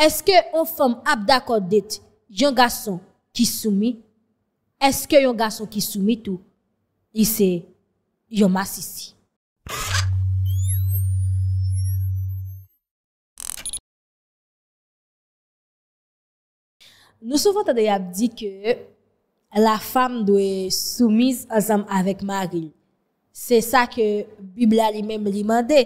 Eske yon fèm ap dakòd det yon gason ki soumi? Eske yon gason ki soumi tou? Yise, yon masisi. Nou soufèm tè dey ap di ke la fèm dwe soumise anzam avèk magli. Se sa ke Biblia li mèm li mandè.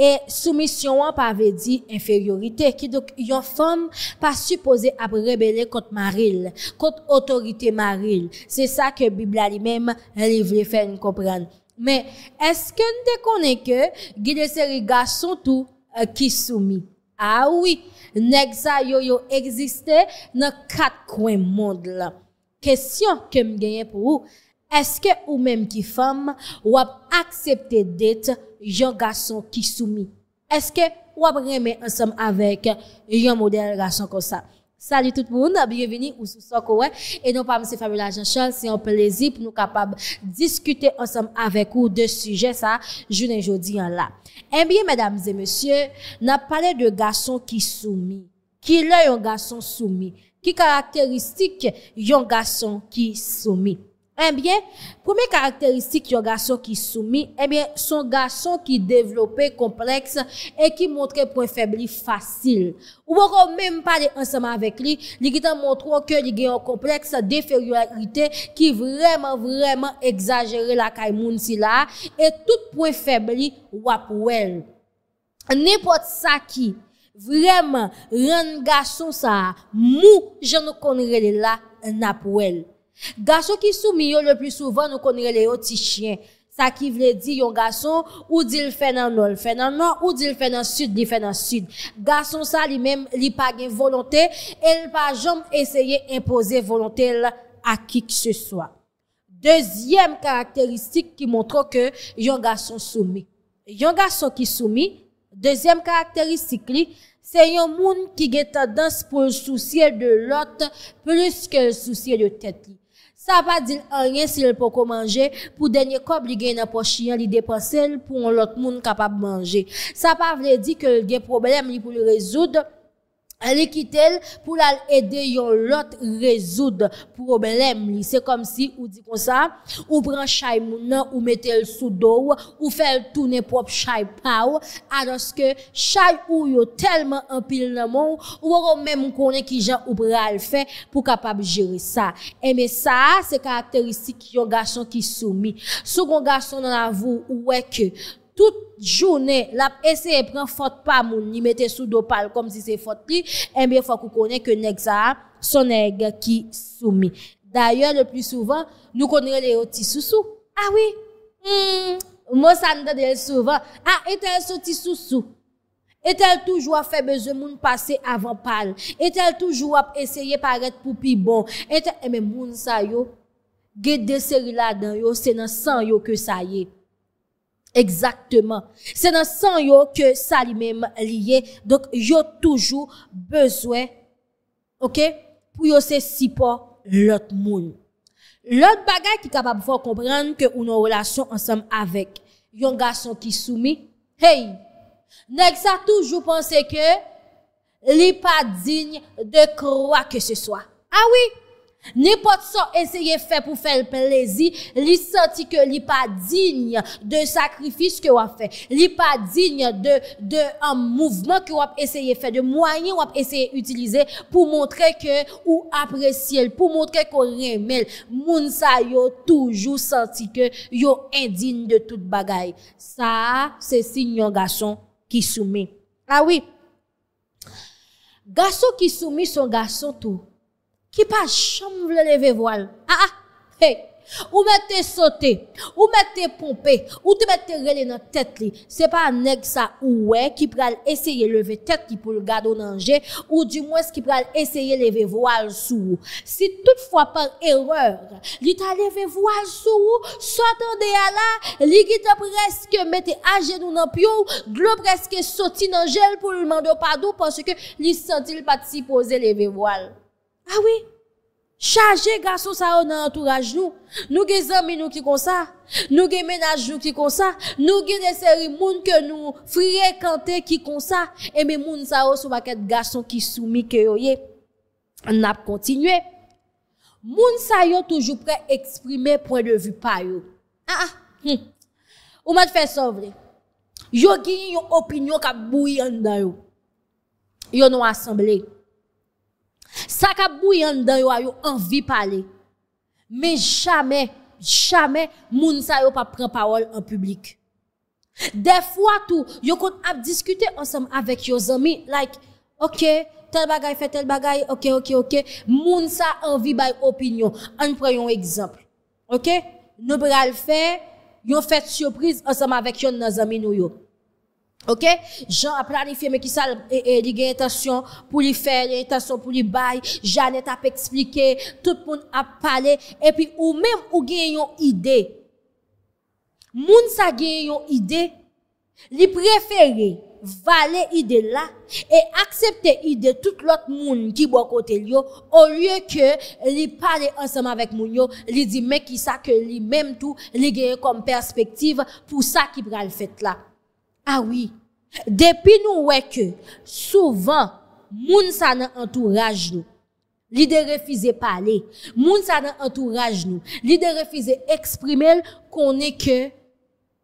E soumis yon wap ave di inferiorite, ki dok yon fom pa suppose ap rebele kont Maril, kont otorite Maril. Se sa ke Biblali mem, li vle fen yon kompran. Men, eske n dekone ke, gile se riga son tou, e, ki soumi? A oui, nek sa yoyo egziste, nan kat kwen mond la. Kesyon ke m genye pou ou, eske ou menm ki fom, wap aksepte dete, un garçon qui soumis. Est-ce que ou remet ensemble avec un modèle garçon comme ça? Salut tout le monde, bienvenue ou sous ouais. Et non pas M. Fabiola Jean-Charles, c'est un plaisir pour nous capables de discuter ensemble avec vous de sujets ça, je et en là. Eh bien, mesdames et messieurs, n'a parlé de garçon qui soumis. Qui est un garçon soumis? Qui caractéristique un garçon qui soumis? Enbyen, eh pweme karakteristik yo gason ki soumi, enbyen, eh son gason ki devlope kompleks e ki montre pouen febri fasil. Ou wakon menm pale anseman vek li, li kita montre wakon li gen yon kompleks de feriwalite ki vremen vremen exagere la kay moun si la e tout pouen febri wap wèl. Nipot sa ki, vremen, ren gason sa, mou jen nou konre li la wap wèl. Gason ki soumi yo le plus souvan nou konire le oti chien. Sa ki vle di yon gason ou dil fè nan nol fè nan nan ou dil fè nan sud li fè nan sud. Gason sa li mèm li pa gen volontè el pa jom eseye impose volontè la a kik se soa. Dezyem karakteristik ki montre ke yon gason soumi. Yon gason ki soumi, dezyem karakteristik li, se yon moun ki gen tendans pou souciye de lot plus ke souciye de tèt li. Sa pa dil anyen si li pou kou manje pou denye kob li gen apos chiyan li depasel pou an lot moun kapap manje. Sa pa vredi ke li gen problem li pou li rezoud. Li kitel pou lal ede yon lot rezoud problem li. Se kom si, ou di kon sa, ou pran chay mounan, ou metel sou do, ou fel toune pop chay pa ou. Adoske, chay ou yo telman empil nan moun, ou oron men moun konen ki jan ou pral fe pou kapab jere sa. Eme sa, se karakteristik yon gason ki soumi. Sou kon gason nan avou, ou wek yo. toute journée, l'a essayer prendre faute pas moun, ni mettre sous dos comme si c'est faute li, et eh bien faut qu'on connaît que nexa son nèg qui soumis. D'ailleurs, le plus souvent, nous connaissons les petits sous-sous. Ah oui. Hmm. Moi ça me souvent. Ah, est elle sorti sous-sous. Est-elle toujours à faire besoin moun passer avant parle? Est-elle toujours à essayer paraître pour bon? Est-elle, eh mais moun sa yo, de séries là-dedans yo, c'est dans sang yo que ça y est. Exactement. C'est dans sang yo que ça lui-même lié. Donc yo toujours besoin OK pour yo se support l'autre monde. L'autre bagage qui est capable de comprendre que nous avons une relation ensemble avec un garçon qui soumis. Hey, nèg ça toujours penser que n'est pas digne de croire que ce soit. Ah oui, N'importe ça essayer faire pour faire plaisir, il senti que li pas digne de sacrifice que a fait, li pas digne de de un mouvement que a essayé faire, de moyens a essayé utiliser pour montrer que ou apprécier, pour montrer qu'on Les Moun sa yo toujours senti que yo indigne de toute bagaille. Ça, c'est signe garçon qui soumet. Ah oui. Garçon qui soumet son garçon tout Ki pa chanm vle leve voal. Ha ah, ah, ha, hey, ou mette sote, ou mette pompe, ou te mette rele nan tete li. Se pa anek sa ouwe ki pral esye leve tete li pou l gado nanje, ou di mwes ki pral esye leve voal sou ou. Si tout fwa par erreur, li ta leve voal sou ou, sotan de ala, li ki ta preske mette ajen ou nan pyo, glou preske soti nan jel pou l mando padou, panse ke li sentil pa ti pose leve voal. Awi, ah chaje gason sa ou nan entourage nou. Nou gen zanmen nou ki konsa. Nou gen menaj nou ki konsa. Nou gen reseri moun ke nou frekante ki konsa. E eh men moun sa ou oh, sou baket gason ki soumi ke yo ye. Nap kontinue. Moun sa yo toujou pre eksprime pre de vi pa yo. Ha ah, ah, ha. Hmm. Ou mat fe sovre. Yo gen yon opinyon ka bouyan dan yo. Yo nou asembley. ça ka bouillant dans yo a yo envie parler mais jamais jamais moun sa yo pas prend parole en public des fois tout yo discuter ensemble avec vos amis like OK tel bagay fait tel bagay OK OK OK moun sa envie bay opinion on prend un exemple OK nous pral faire yon fête surprise ensemble avec yon nos amis Ok? Jean a planifiye meki sa li genye etasyon pou li fè etasyon pou li baye, Jeannette ap eksplike, tout moun ap pale epi ou mèv ou genye yon ide moun sa genye yon ide li preferi vale ide la e aksepte ide tout lot moun ki bo kote li yo, ou rye ke li pale ansèm avèk moun yo li di meki sa ke li mèm tou li genye kom perspektiv pou sa ki pral fèt la Ah oui. Depuis nous ouais que souvent moun sa nan entourage nous li de parler, moun sa entourage nous, li de exprimer qu'on est que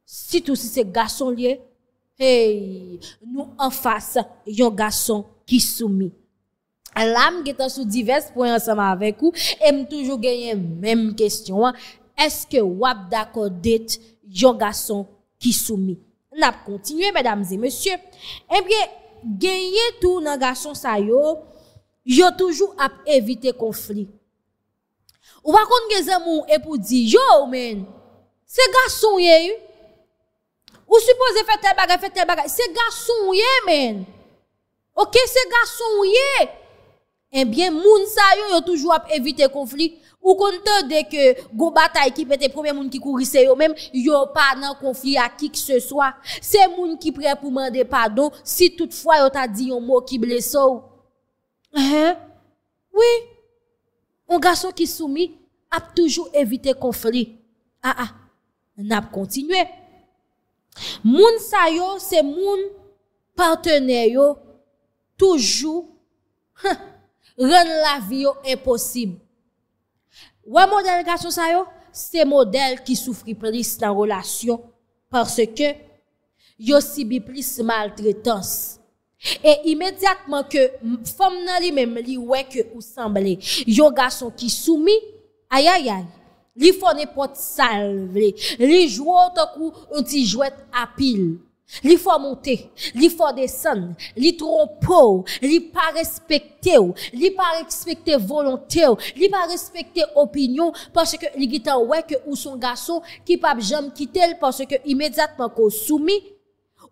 si tout si c'est garçon lié, nous en face yon garçon qui soumis. L'âme qui est sous divers points ensemble avec vous, aime toujours gagner même question. Hein. Est-ce que wap d'accord d'être yon garçon qui soumis? La ap kontinye, mèdames et mèsyè. Enbyè, eh genye tou nan gasson sa yo, yo toujou ap evite konflik. Ou wakonde genye zè moun, epou di, yo men, se gasson ye yu? Ou suppose fè tel bagay, fè tel bagay, se gasson ye men? Ok, se gasson ye? Eh Enbyè, moun sa yo, yo toujou ap evite konflik. Ou kon te de ke go bata ekip ete promen moun ki kourise yo menm, yo pa nan konfli a ki ki se soa. Se moun ki pre pou mande pado, si toutfwa yo ta di yon mou ki blesou. He? Oui. O gason ki soumi ap toujou evite konfli. Ha ah, ha. N ap kontinue. Moun sa yo se moun partenè yo toujou ren la vi yo imposim. Ouè model gason sa yo? Se model ki soufri pris nan relasyon parce ke yo si bi pris maltretans. E imediatman ke fom nan li mem li weke ou sembli. Yo gason ki soumi aya yal. Li fone pot salve. Li jouot akou un ti jouet apil. Li faut montè, li faut descendre, li trompò, li pa respektè ou, li pas respecter volonté, ou, li pa respektè opinyon, pòsè ke li gitan wè que ou son garçon ki pap jam quitter parce que immédiatement ko soumis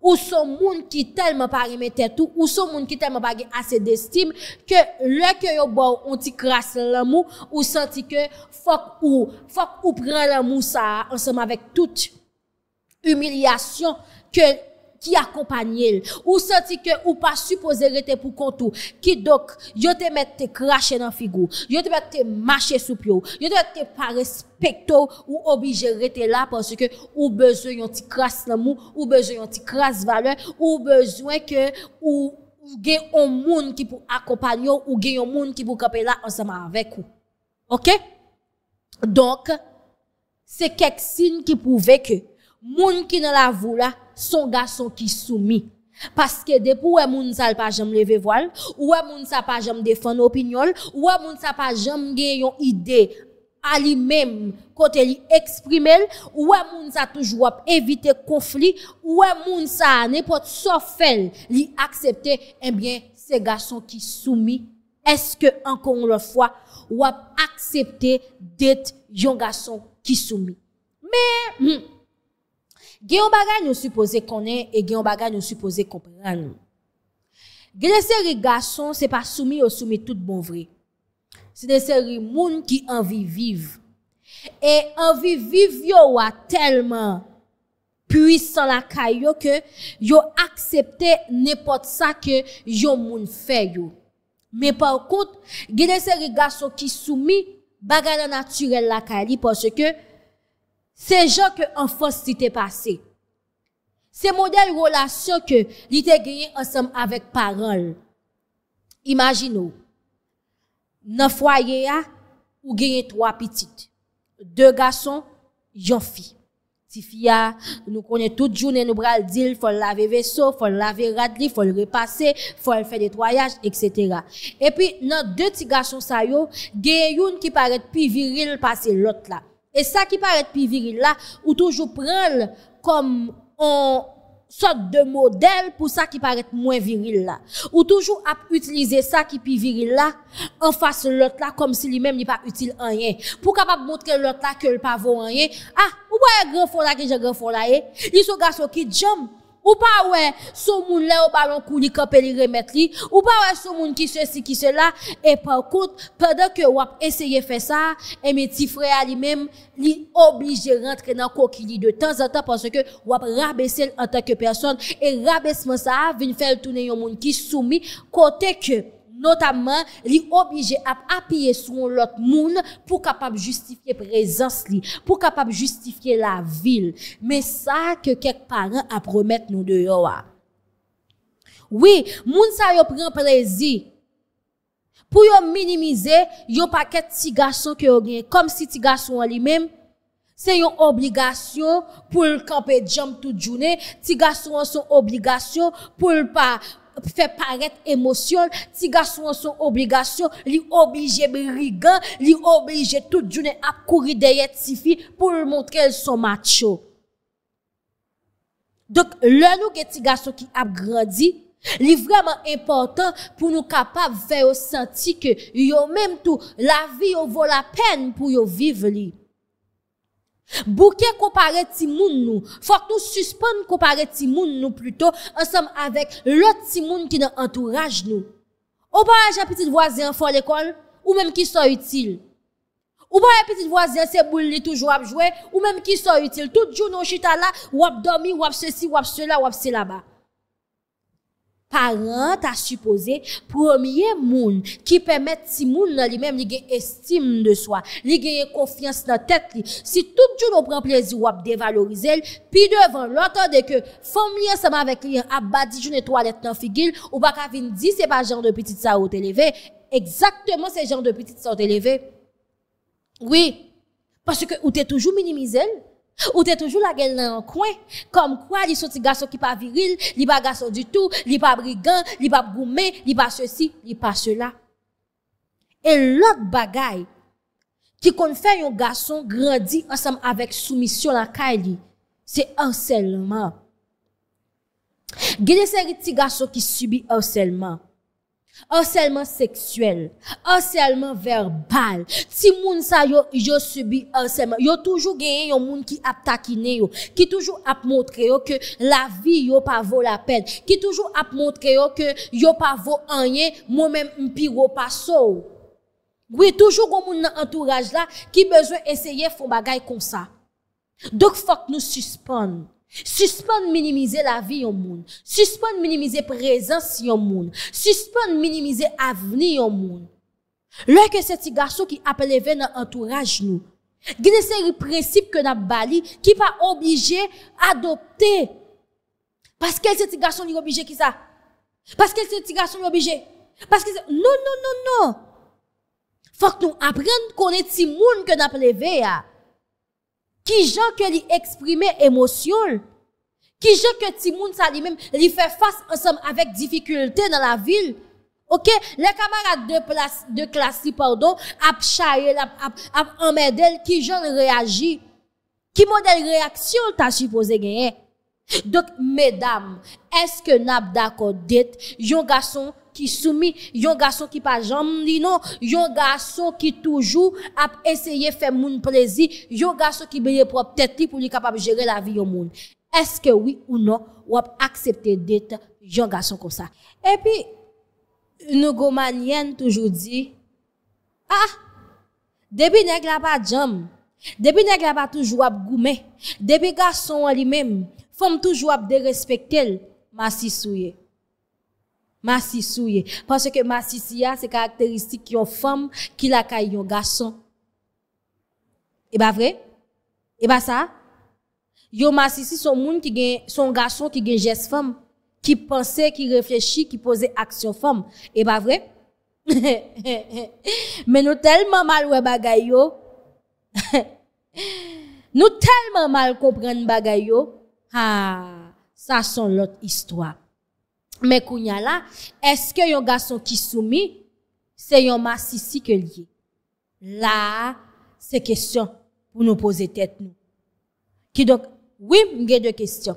ou son moun ki tellement pa remettait tout, ou son moun ki tellement pa assez d'estime, que le ke yo bo ont ti kras l'amou, ou senti que faut ou, faut ou pren l'amour ça ensemble avec toute humiliation. ki akopanyel, ou santi ke ou pa suppose rete pou kontou, ki dok yo te mette te krashe nan figou, yo te mette te mache sou pyo, yo te mette te pare spekto ou obije rete la, panse ke ou bejwen yon ti kras la mou, ou bejwen yon ti kras vale, ou bejwen ke ou gen yon moun ki pou akopanyo, ou gen yon moun ki pou kapela ansama avek ou. Ok? Donk, se kek sin ki pou veke, moun qui dans la voula là, son garçon qui soumis. Parce que depuis où moun sa pas jamais lever voile, ou moun sa pas jamais défendre opinion, ou moun sa pas jamais gagner une idée à lui-même côté li exprimer, ouais moun sa toujours éviter conflit, ou moun sa n'importe sauf elle, lui accepter eh bien ces garçons qui soumis. Est-ce que encore une fois ou accepter d'être yon garçon qui soumis? Mais Gye yon bagay nou suppose konen e gye yon bagay nou suppose kompran nou. Gye de seri gason se pa soumi ou soumi tout bon vre. Se de seri moun ki anvi vive. E anvi vive yo wa telman puisan lakay yo ke yo aksepte nepot sa ke yo moun fe yo. Me pwakout, gye de seri gason ki soumi bagay nanaturel lakay li pwase ke Se jok an fos si te pase. Se model rolasyon ke li te geye ansem avèk parol. Imagino, nan fwa ye a, ou geye 3 pitit. De gason, yon fi. Ti fi a, nou konye tout jounen nou bral dil, fol lave vesò, fol lave radli, fol repase, fol fè detwayaj, etc. E pi nan de ti gason sa yo, geye yon ki parete pi viril pase lot la. Et ça qui paraît plus viril là, ou toujours prendre comme en sorte de modèle pour ça qui paraît moins viril là. Ou toujours à utiliser ça qui plus viril là, en face l'autre là, comme si lui-même n'est pas utile en rien. Pour capable montrer l'autre là que le pas vaut rien. Ah, ou voyez grand fond là que j'ai grand fond là, eh? les ce garçon qui jump. Ou pa wè sou moun lè ou balon kou li kapè li remèt li, ou pa wè sou moun ki chè si ki chè la, e pankout, pèdè kè wap eseye fè sa, e mè ti frè a li mèm, li oblige rentre nan kou ki li de tan zata, pwansè kè wap rabèsel an takè person, e rabèsmè sa, vin fèl tounè yon moun ki soumi, kote kè. Notamman, li obige ap apye sou an lot moun pou kapap justifye prezans li, pou kapap justifye la vil. Me sa ke kek paran ap promet nou de yo a. Oui, moun sa yo pren prezi. Pou yo minimize, yo paket tiga sou ki yo gen. Kom si tiga sou an li mem, se yo obligasyon pou l kape djam tout jounen, tiga sou an sou obligasyon pou l pa... Fè paret emosyon, tiga sou an son obligasyon, li oblije berigan, li oblije tout jounen ap kouri deye tifi pou l montre l son macho. Dok lè nou gen tiga sou ki ap gradi, li vreman important pou nou kapap veyo senti ke yo menm tou la vi yo vo la pen pou yo vive li. Bouke kompare timoun nou, fòk nou suspon kompare timoun nou pluto, an som avèk lòt timoun ki nan antouraj nou Obo a jè piti vwazien fò l'ekol, ou mèm ki so itil Obo a piti vwazien se boul li touj wap jwè, ou mèm ki so itil, tout joun nou chita la, wap domi, wap se si, wap se la, wap se la ba 40 a supose, promye moun ki pèmè ti moun nan li mèm li gen estime de swa, li gen yon konfians nan tèt li, si tout joun ou pran plèzi wap devalorize l, pi devan lantande ke fòm li yon seman vek li yon abadi joun eto alèt nan figil, ou bak avin di seman jan de piti sa ou tè leve, egzaktèman se jan de piti sa ou tè leve. Oui, paske ou tè toujou minimize l, Ou t'es toujours la gueule dans un coin, comme quoi, il sont des garçons qui pas viril, il pas garçon du tout, il pas brigand, il pas gourmet, il pas ceci, il pas cela. Et l'autre bagaille, qui confère fait un garçon grandit ensemble avec soumission la caille, c'est harcèlement. Il y a des petits garçons qui subissent harcèlement. Orselman seksuel, orselman verbal, ti moun sa yo yo subi orselman Yo toujou genye yon moun ki ap takine yo, ki toujou ap montre yo ke la vi yo pa vo la pen Ki toujou ap montre yo ke yo pa vo anye, moun men mpiro pa sou Gwe toujou goun moun nan entourage la ki bezwen esye foun bagay kon sa Dok fok nou suspon Suspon minimize la vi yon moun Suspon minimize prezans yon moun Suspon minimize avni yon moun Lè ke seti garso ki ap leve nan entourage nou Gne seri precipe ke nan bali Ki pa oblije adopte Paske el seti garso ni oblije ki sa Paske el seti garso ni oblije Paske se... Non, non, non, non Fok nou apren kon eti moun ke nan pleve ya Ki jen ke li eksprime emosyon? Ki jen ke ti moun sa li mem li fe fase ansem avek difikulte nan la vil? Ok, le kamarade de klasi pardo ap chayel, ap amedel, ki jen reagi? Ki model reaksyon ta chifoze genyen? Dok, medam, eske nap dako det yon gason qui soumis, yon garçon qui pas jamais dit non, yon garçon qui toujours a essayé faire moun plaisir, yon garçon qui brille propre tête pour lui capable gérer la vie au monde. Est-ce que oui ou non, ou accepté d'être yon garçon comme ça? Et puis, nous gomanienne toujours dit, ah, depuis nèg la pas jam, depuis nèg la pas toujours ap goumé, depuis garçon lui-même, femme toujours ap dérespecter, ma si Masi souye. Parce que Masi siya, c'est caractéristique une femme qui la kaye garçon. Et bah vrai? Et bah ça? Yo Masi si son moun qui gen, son garçon qui gen geste femme, qui pensait, qui réfléchit, qui pose action femme. Et bah vrai? Mais nous tellement mal ouais bagay yo. nous tellement mal comprendre bagay yo. Ah, ça sont l'autre histoire. Mais kounya là, est-ce que yon garçon qui soumis, c'est yon ici que lié? Là, c'est question pour nous poser tête nous. Qui donc, oui, j'ai deux questions.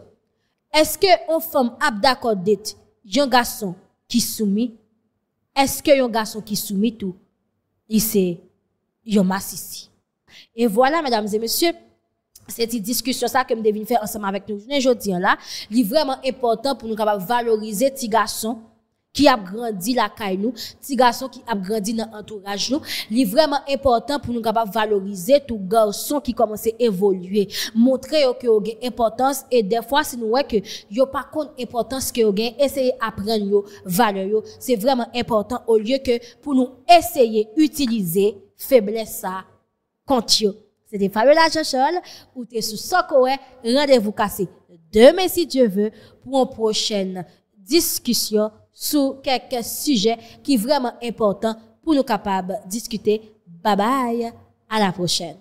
Est-ce que on femme ab d'accord d'être yon garçon qui soumis? Est-ce que yon garçon qui soumis tout, il c'est yon ici. Et voilà, mesdames et messieurs, c'est une discussion ça que nous devons faire ensemble avec nous aujourd'hui hein, là il est vraiment important pour nous valoriser ces garçons qui a grandi la caille nous petits garçons qui a grandi dans entourage nous il vraiment important pour nous valoriser valoriser tout garçons qui commence à évoluer montrer que ont une importance et des fois si nous voyons que yo pas compte importance que ont essayer apprendre yo valeur c'est vraiment important au lieu que pour nous essayer utiliser faiblesse ça contre c'était Fabiola Chanchol, ou t'es sous Sokoé, rendez-vous cassé demain si Dieu veut pour une prochaine discussion sur quelques sujets qui sont vraiment important pour nous capables de discuter. Bye bye, à la prochaine.